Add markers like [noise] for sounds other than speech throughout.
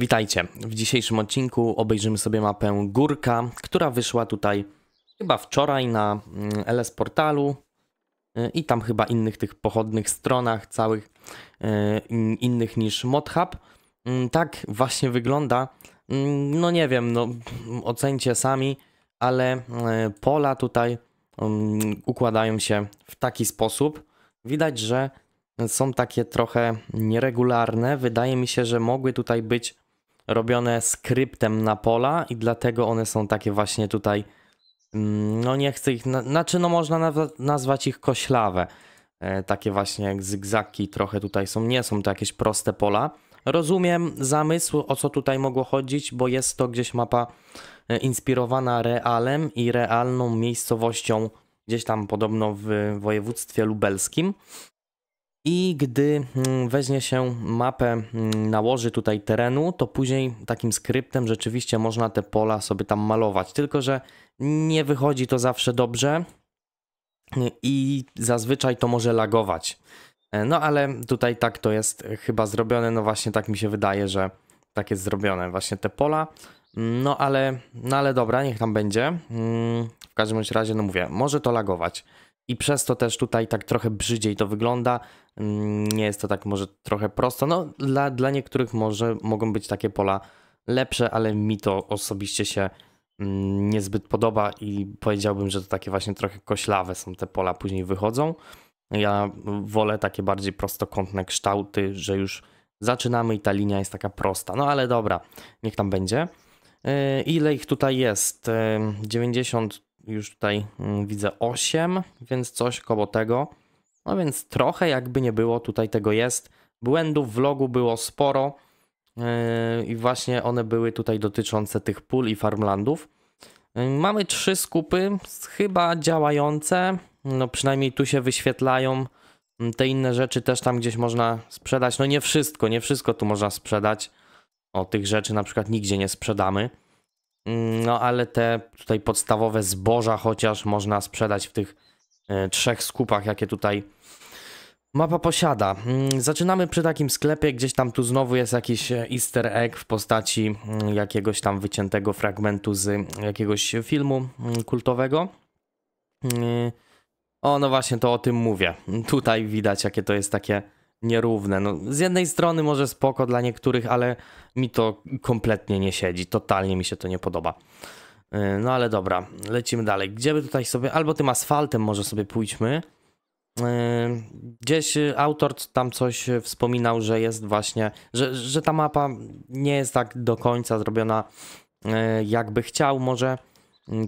Witajcie. W dzisiejszym odcinku obejrzymy sobie mapę Górka, która wyszła tutaj chyba wczoraj na mm, LS Portalu y, i tam chyba innych tych pochodnych stronach całych, y, innych niż ModHub. Mm, tak właśnie wygląda. Mm, no nie wiem, no ocencie sami, ale y, pola tutaj układają się w taki sposób. Widać, że są takie trochę nieregularne. Wydaje mi się, że mogły tutaj być robione skryptem na pola i dlatego one są takie właśnie tutaj, mm, no nie chcę ich, znaczy no można nazwać ich koślawe, e, takie właśnie jak zygzaki trochę tutaj są, nie są to jakieś proste pola. Rozumiem zamysł, o co tutaj mogło chodzić, bo jest to gdzieś mapa e, inspirowana realem i realną miejscowością, gdzieś tam podobno w województwie lubelskim. I gdy mm, weźmie się mapę, mm, nałoży tutaj terenu, to później takim skryptem rzeczywiście można te pola sobie tam malować. Tylko, że nie wychodzi to zawsze dobrze i zazwyczaj to może lagować. E, no ale tutaj tak to jest chyba zrobione, no właśnie tak mi się wydaje, że tak jest zrobione właśnie te pola. No ale, no ale dobra, niech tam będzie. Mm, w każdym razie, no mówię, może to lagować. I przez to też tutaj tak trochę brzydziej to wygląda. Mm, nie jest to tak może trochę prosto. No, dla, dla niektórych może mogą być takie pola lepsze, ale mi to osobiście się mm, niezbyt podoba i powiedziałbym, że to takie właśnie trochę koślawe są te pola, później wychodzą. Ja wolę takie bardziej prostokątne kształty, że już zaczynamy i ta linia jest taka prosta. No ale dobra, niech tam będzie. Y, ile ich tutaj jest? 90 y, już tutaj mm, widzę 8, więc coś koło tego. No więc trochę jakby nie było, tutaj tego jest. Błędów w logu było sporo yy, i właśnie one były tutaj dotyczące tych pól i farmlandów. Yy, mamy trzy skupy, chyba działające, no przynajmniej tu się wyświetlają. Mm, te inne rzeczy też tam gdzieś można sprzedać. No nie wszystko, nie wszystko tu można sprzedać. O tych rzeczy na przykład nigdzie nie sprzedamy. Mm, no ale te tutaj podstawowe zboża chociaż można sprzedać w tych e, trzech skupach, jakie tutaj mapa posiada. Mm, zaczynamy przy takim sklepie, gdzieś tam tu znowu jest jakiś e, easter egg w postaci mm, jakiegoś tam wyciętego fragmentu z jakiegoś filmu kultowego. O, no właśnie, to o tym mówię. Tutaj widać, jakie to jest takie nierówne. No, z jednej strony może spoko dla niektórych, ale mi to kompletnie nie siedzi, totalnie mi się to nie podoba. Y, no ale dobra, lecimy dalej. Gdzie by tutaj sobie, albo tym asfaltem może sobie pójdźmy. Y, gdzieś autor tam coś wspominał, że jest właśnie, że, że ta mapa nie jest tak do końca zrobiona y, jakby chciał może,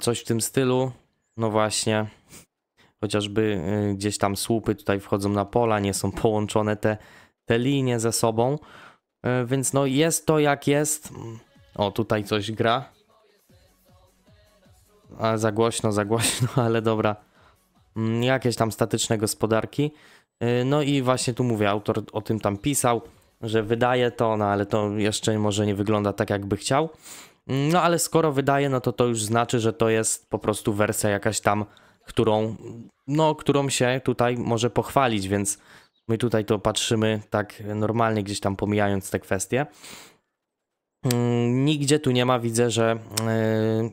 coś w tym stylu. No właśnie chociażby e, gdzieś tam słupy tutaj wchodzą na pola, nie są połączone te, te linie ze sobą. E, więc no jest to jak jest. O, tutaj coś gra. A za głośno, za głośno, [laughs] ale dobra. Mm, jakieś tam statyczne gospodarki. E, no i właśnie tu mówię, autor o tym tam pisał, że wydaje to, no ale to jeszcze może nie wygląda tak, jakby chciał. Mm, no ale skoro wydaje, no to to już znaczy, że to jest po prostu wersja jakaś tam którą, no, którą się tutaj może pochwalić, więc my tutaj to patrzymy tak normalnie, gdzieś tam pomijając te kwestie. Mm, nigdzie tu nie ma, widzę, że e,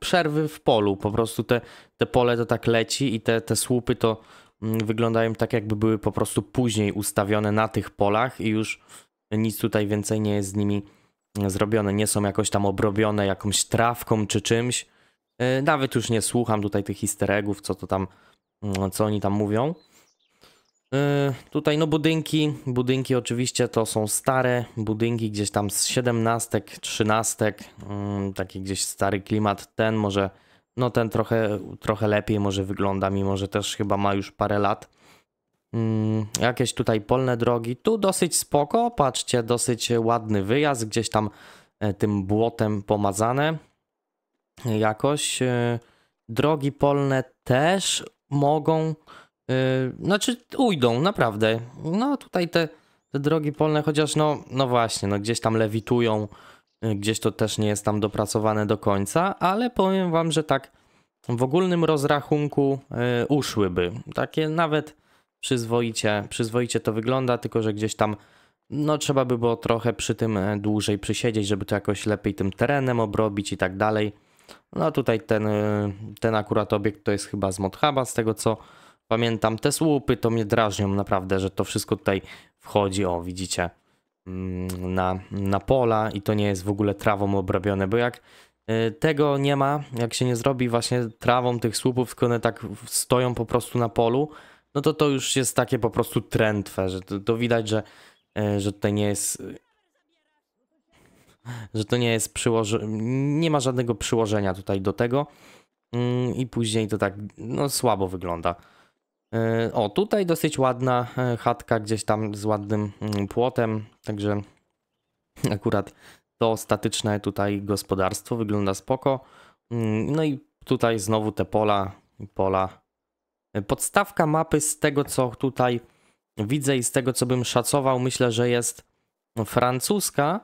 przerwy w polu. Po prostu te, te pole to tak leci i te, te słupy to mm, wyglądają tak, jakby były po prostu później ustawione na tych polach i już nic tutaj więcej nie jest z nimi zrobione. Nie są jakoś tam obrobione jakąś trawką czy czymś. E, nawet już nie słucham tutaj tych histeregów, co to tam, mm, co oni tam mówią. E, tutaj no budynki, budynki oczywiście to są stare budynki gdzieś tam z 17, 13, mm, taki gdzieś stary klimat ten może, no ten trochę, trochę lepiej może wygląda, mimo że też chyba ma już parę lat. Mm, jakieś tutaj polne drogi, tu dosyć spoko, patrzcie, dosyć ładny wyjazd, gdzieś tam e, tym błotem pomazane jakoś. E, drogi polne też mogą, e, znaczy ujdą, naprawdę. No tutaj te, te drogi polne, chociaż no, no właśnie, no gdzieś tam lewitują, e, gdzieś to też nie jest tam dopracowane do końca, ale powiem wam, że tak w ogólnym rozrachunku uszłyby. Takie nawet przyzwoicie, przyzwoicie to wygląda, tylko że gdzieś tam no trzeba by było trochę przy tym dłużej przysiedzieć, żeby to jakoś lepiej tym terenem obrobić i tak dalej. No tutaj ten, y, ten akurat obiekt to jest chyba z ModHuba, z tego co pamiętam. Te słupy to mnie drażnią naprawdę, że to wszystko tutaj wchodzi, o widzicie, mm, na, na pola i to nie jest w ogóle trawą obrabione, bo jak y, tego nie ma, jak się nie zrobi właśnie trawą tych słupów, tylko one tak stoją po prostu na polu, no to to już jest takie po prostu trętwe, że to, to widać, że, y, że tutaj nie jest że to nie jest przyłożenie, nie ma żadnego przyłożenia tutaj do tego mm, i później to tak no, słabo wygląda. Y, o, tutaj dosyć ładna y, chatka gdzieś tam z ładnym mm, płotem, także akurat to statyczne tutaj gospodarstwo wygląda spoko. Mm, no i tutaj znowu te pola, pola. Podstawka mapy z tego co tutaj widzę i z tego co bym szacował, myślę, że jest francuska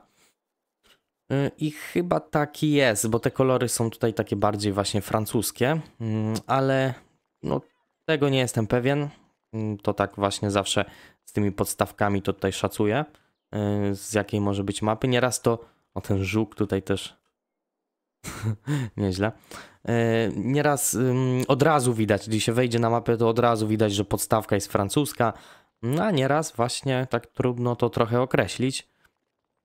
Y, I chyba tak jest, bo te kolory są tutaj takie bardziej właśnie francuskie, mm, ale no, tego nie jestem pewien. Mm, to tak właśnie zawsze z tymi podstawkami to tutaj szacuję, y, z jakiej może być mapy. Nieraz to, o ten żuk tutaj też [laughs] nieźle. Y, nieraz od razu widać, gdy się wejdzie na mapę, to od razu widać, że podstawka jest francuska, no a nieraz właśnie tak trudno to trochę określić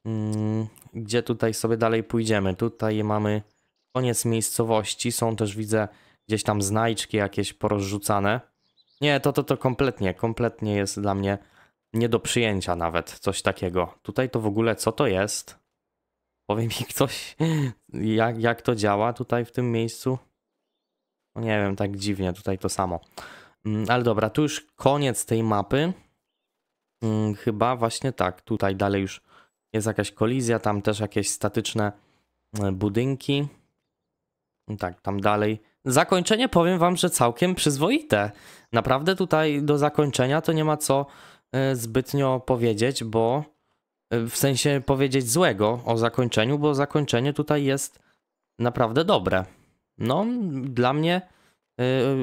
Mm, gdzie tutaj sobie dalej pójdziemy. Tutaj mamy koniec miejscowości, są też widzę gdzieś tam znajdźki jakieś porozrzucane. Nie, to, to, to kompletnie, kompletnie jest dla mnie nie do przyjęcia nawet, coś takiego. Tutaj to w ogóle co to jest? Powie mi ktoś, [laughs] jak, jak to działa tutaj w tym miejscu? No nie wiem, tak dziwnie, tutaj to samo. Mm, ale dobra, tu już koniec tej mapy. Mm, chyba właśnie tak, tutaj dalej już jest jakaś kolizja, tam też jakieś statyczne e, budynki. Tak, tam dalej. Zakończenie powiem wam, że całkiem przyzwoite. Naprawdę tutaj do zakończenia to nie ma co e, zbytnio powiedzieć, bo e, w sensie powiedzieć złego o zakończeniu, bo zakończenie tutaj jest naprawdę dobre. No, dla mnie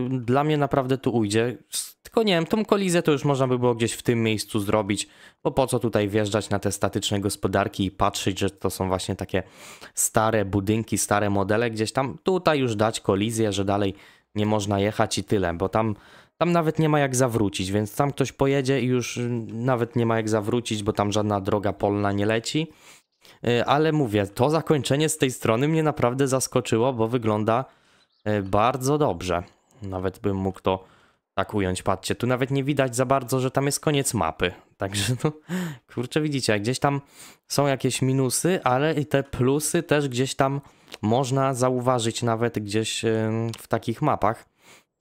Yy, dla mnie naprawdę tu ujdzie. Tylko nie wiem, tą kolizę to już można by było gdzieś w tym miejscu zrobić, bo po co tutaj wjeżdżać na te statyczne gospodarki i patrzeć, że to są właśnie takie stare budynki, stare modele gdzieś tam. Tutaj już dać kolizję, że dalej nie można jechać i tyle, bo tam, tam nawet nie ma jak zawrócić, więc tam ktoś pojedzie i już nawet nie ma jak zawrócić, bo tam żadna droga polna nie leci. Yy, ale mówię, to zakończenie z tej strony mnie naprawdę zaskoczyło, bo wygląda E, bardzo dobrze. Nawet bym mógł to tak ująć. Patrzcie, tu nawet nie widać za bardzo, że tam jest koniec mapy. [laughs] Także no, kurczę, widzicie, gdzieś tam są jakieś minusy, ale i te plusy też gdzieś tam można zauważyć nawet gdzieś e, w takich mapach.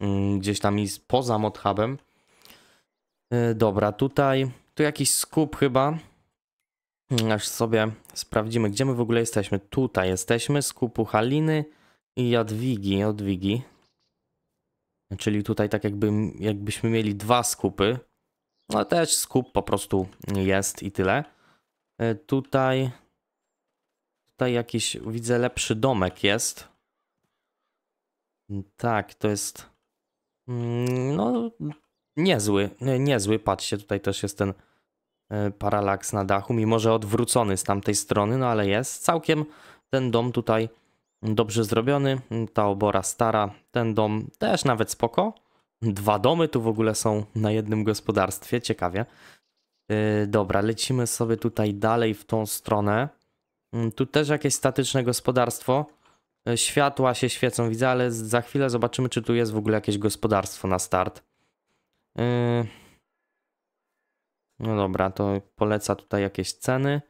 Mm, gdzieś tam i poza modhubem. E, dobra, tutaj tu jakiś skup chyba. Mm, aż sobie sprawdzimy, gdzie my w ogóle jesteśmy. Tutaj jesteśmy, skupu Haliny i Jadwigi, Jadwigi. Czyli tutaj tak jakby, jakbyśmy mieli dwa skupy, no ale też skup po prostu jest i tyle. E, tutaj, tutaj jakiś, widzę, lepszy domek jest. Tak, to jest, mm, no, niezły, niezły, patrzcie, tutaj też jest ten e, paralaks na dachu, mimo że odwrócony z tamtej strony, no ale jest. Całkiem ten dom tutaj dobrze zrobiony. Ta obora stara, ten dom też nawet spoko. Dwa domy tu w ogóle są na jednym gospodarstwie, ciekawie. Y, dobra, lecimy sobie tutaj dalej w tą stronę. Mm, tu też jakieś statyczne gospodarstwo. Y, światła się świecą, widzę, ale za chwilę zobaczymy, czy tu jest w ogóle jakieś gospodarstwo na start. Y, no dobra, to poleca tutaj jakieś ceny.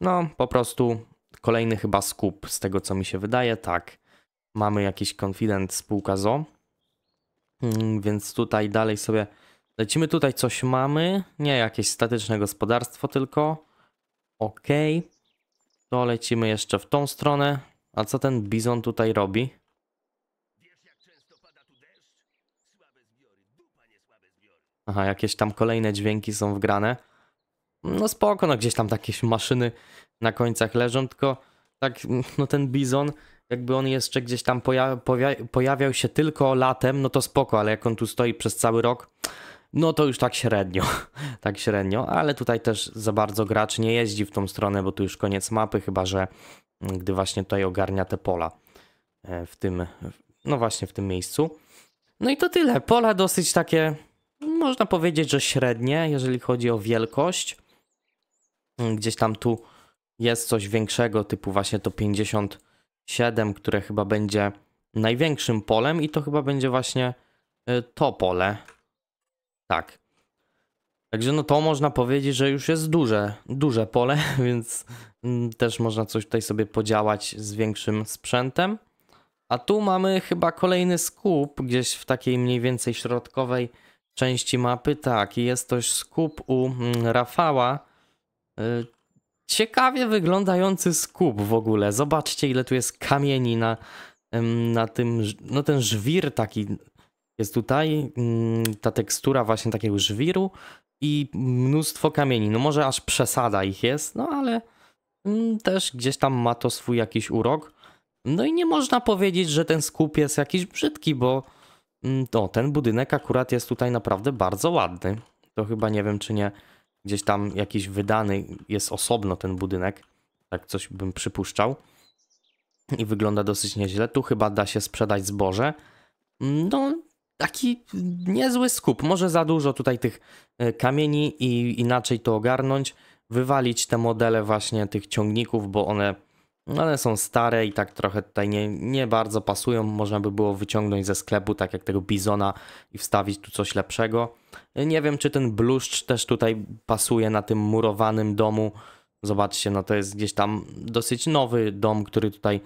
No, po prostu kolejny chyba skup z tego, co mi się wydaje. Tak, mamy jakiś konfident spółka ZO, mm, więc tutaj dalej sobie lecimy. Tutaj coś mamy, nie jakieś statyczne gospodarstwo tylko. Ok, to lecimy jeszcze w tą stronę. A co ten bizon tutaj robi? Aha, jakieś tam kolejne dźwięki są wgrane. No spoko, no gdzieś tam jakieś maszyny na końcach leżą, tylko tak, [laughs] no ten bizon, jakby on jeszcze gdzieś tam poja poja pojawiał się tylko latem, no to spoko, ale jak on tu stoi przez cały rok, no to już tak średnio, [laughs] tak średnio, ale tutaj też za bardzo gracz nie jeździ w tą stronę, bo tu już koniec mapy, chyba że mm, gdy właśnie tutaj ogarnia te pola e, w tym, no właśnie w tym miejscu. No i to tyle, pola dosyć takie, można powiedzieć, że średnie, jeżeli chodzi o wielkość. Mm, gdzieś tam tu jest coś większego, typu właśnie to 57, które chyba będzie największym polem i to chyba będzie właśnie y, to pole. Tak. Także no to można powiedzieć, że już jest duże, duże pole, [laughs] więc mm, też można coś tutaj sobie podziałać z większym sprzętem. A tu mamy chyba kolejny skup, gdzieś w takiej mniej więcej środkowej części mapy. Tak, jest to skup u mm, Rafała. Y, ciekawie wyglądający skup w ogóle. Zobaczcie, ile tu jest kamieni na, na tym, no ten żwir taki jest tutaj, mm, ta tekstura właśnie takiego żwiru i mnóstwo kamieni. No może aż przesada ich jest, no ale mm, też gdzieś tam ma to swój jakiś urok. No i nie można powiedzieć, że ten skup jest jakiś brzydki, bo to mm, ten budynek akurat jest tutaj naprawdę bardzo ładny. To chyba nie wiem, czy nie gdzieś tam jakiś wydany jest osobno ten budynek, tak coś bym przypuszczał. I wygląda dosyć nieźle. Tu chyba da się sprzedać zboże. No, taki niezły skup. Może za dużo tutaj tych e, kamieni i inaczej to ogarnąć. Wywalić te modele właśnie tych ciągników, bo one no, one są stare i tak trochę tutaj nie, nie bardzo pasują. Można by było wyciągnąć ze sklepu, tak jak tego bizona, i wstawić tu coś lepszego. Nie wiem, czy ten bluszcz też tutaj pasuje na tym murowanym domu. Zobaczcie, no to jest gdzieś tam dosyć nowy dom, który tutaj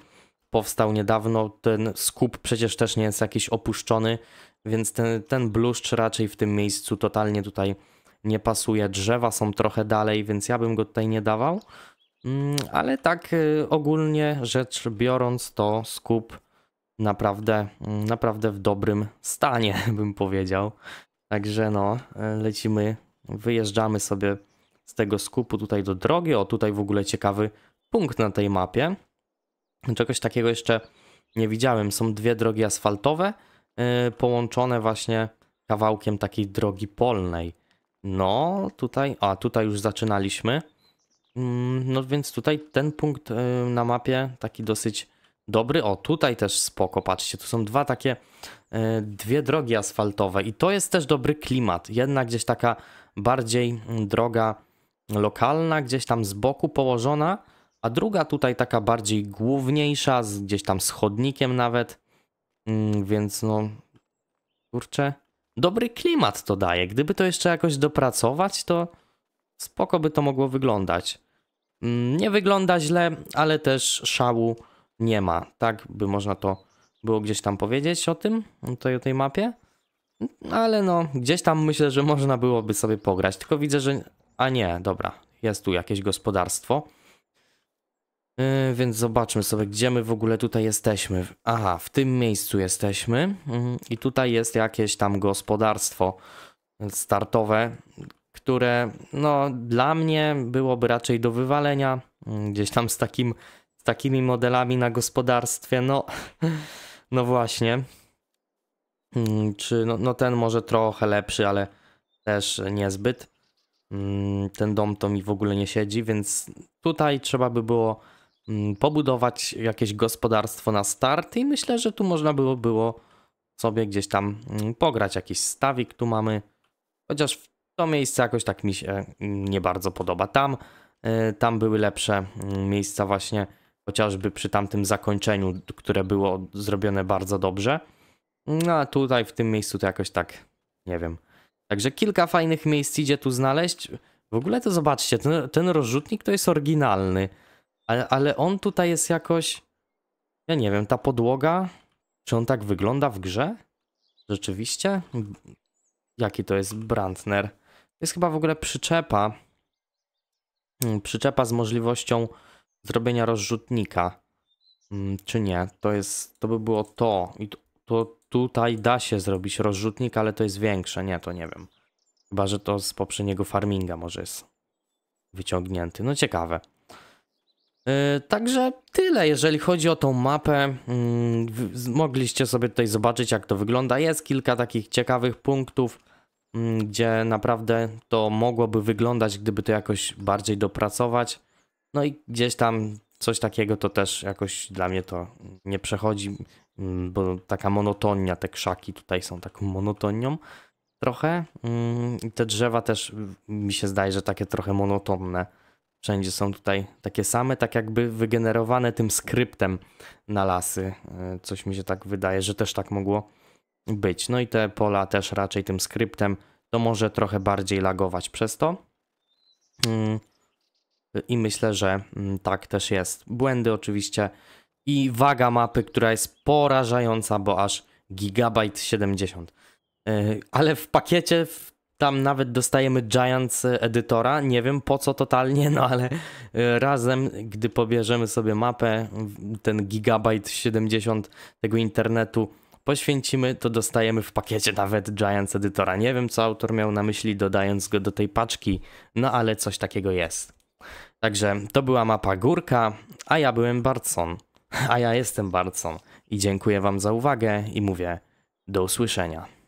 powstał niedawno. Ten skup przecież też nie jest jakiś opuszczony, więc ten, ten bluszcz raczej w tym miejscu totalnie tutaj nie pasuje. Drzewa są trochę dalej, więc ja bym go tutaj nie dawał. Mm, ale tak y, ogólnie rzecz biorąc, to skup naprawdę, mm, naprawdę w dobrym stanie, [laughs] bym powiedział. Także no, y, lecimy, wyjeżdżamy sobie z tego skupu tutaj do drogi. O, tutaj w ogóle ciekawy punkt na tej mapie. Czegoś takiego jeszcze nie widziałem. Są dwie drogi asfaltowe y, połączone właśnie kawałkiem takiej drogi polnej. No, tutaj, a tutaj już zaczynaliśmy. Mm, no więc tutaj ten punkt y, na mapie taki dosyć dobry. O, tutaj też spoko, patrzcie, tu są dwa takie, y, dwie drogi asfaltowe i to jest też dobry klimat. Jedna gdzieś taka bardziej mm, droga lokalna, gdzieś tam z boku położona, a druga tutaj taka bardziej główniejsza, z, gdzieś tam schodnikiem nawet, mm, więc no, kurczę, dobry klimat to daje. Gdyby to jeszcze jakoś dopracować, to spoko by to mogło wyglądać. Mm, nie wygląda źle, ale też szału nie ma. Tak by można to było gdzieś tam powiedzieć o tym, tutaj o tej mapie. Mm, ale no, gdzieś tam myślę, że można byłoby sobie pograć. Tylko widzę, że... A nie, dobra, jest tu jakieś gospodarstwo. Yy, więc zobaczmy sobie, gdzie my w ogóle tutaj jesteśmy. Aha, w tym miejscu jesteśmy. Yy, I tutaj jest jakieś tam gospodarstwo startowe, które no, dla mnie byłoby raczej do wywalenia mm, gdzieś tam z, takim, z takimi modelami na gospodarstwie. No, [laughs] no właśnie. Mm, czy no, no ten może trochę lepszy, ale też niezbyt. Mm, ten dom to mi w ogóle nie siedzi, więc tutaj trzeba by było pobudować jakieś gospodarstwo na start i myślę, że tu można było, było sobie gdzieś tam pograć jakiś stawik. Tu mamy, chociaż to miejsce jakoś tak mi się e, nie bardzo podoba. Tam, e, tam były lepsze mm, miejsca właśnie, chociażby przy tamtym zakończeniu, które było zrobione bardzo dobrze. No a tutaj w tym miejscu to jakoś tak, nie wiem. Także kilka fajnych miejsc idzie tu znaleźć. W ogóle to zobaczcie, ten, ten rozrzutnik to jest oryginalny, ale, ale on tutaj jest jakoś, ja nie wiem, ta podłoga, czy on tak wygląda w grze? Rzeczywiście? Jaki to jest Brandner? Jest chyba w ogóle przyczepa. Mm, przyczepa z możliwością zrobienia rozrzutnika. Mm, czy nie? To jest, to by było to. I to, to tutaj da się zrobić rozrzutnik, ale to jest większe. Nie, to nie wiem. Chyba, że to z poprzedniego farminga może jest wyciągnięty. No ciekawe. Yy, także tyle, jeżeli chodzi o tą mapę. Yy, mogliście sobie tutaj zobaczyć, jak to wygląda. Jest kilka takich ciekawych punktów Mm, gdzie naprawdę to mogłoby wyglądać, gdyby to jakoś bardziej dopracować. No i gdzieś tam coś takiego to też jakoś dla mnie to nie przechodzi, mm, bo taka monotonia, te krzaki tutaj są taką monotonią trochę. Mm, te drzewa też mi się zdaje, że takie trochę monotonne. Wszędzie są tutaj takie same, tak jakby wygenerowane tym skryptem na lasy. E, coś mi się tak wydaje, że też tak mogło być. No i te pola też raczej tym skryptem to może trochę bardziej lagować przez to. Mm. I myślę, że mm, tak też jest. Błędy oczywiście i waga mapy, która jest porażająca, bo aż gigabajt 70. E, ale w pakiecie tam nawet dostajemy Giants Editora. Nie wiem po co totalnie, no ale e, razem, gdy pobierzemy sobie mapę, ten gigabajt 70 tego internetu poświęcimy, to dostajemy w pakiecie nawet Giants Editora. Nie wiem, co autor miał na myśli, dodając go do tej paczki, no ale coś takiego jest. Także to była mapa Górka, a ja byłem Bartson. A ja jestem Bartson. I dziękuję Wam za uwagę i mówię do usłyszenia.